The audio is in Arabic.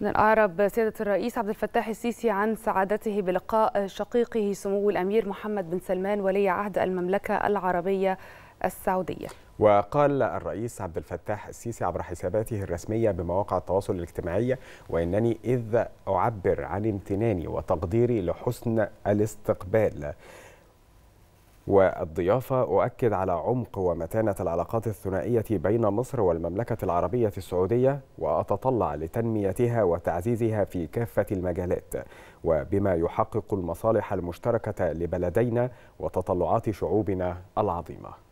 من الأعرب سيادة الرئيس عبد الفتاح السيسي عن سعادته بلقاء شقيقه سمو الأمير محمد بن سلمان ولي عهد المملكة العربية السعودية وقال الرئيس عبد الفتاح السيسي عبر حساباته الرسمية بمواقع التواصل الاجتماعي وإنني إذ أعبر عن امتناني وتقديري لحسن الاستقبال والضيافة أؤكد على عمق ومتانة العلاقات الثنائية بين مصر والمملكة العربية السعودية وأتطلع لتنميتها وتعزيزها في كافة المجالات وبما يحقق المصالح المشتركة لبلدينا وتطلعات شعوبنا العظيمة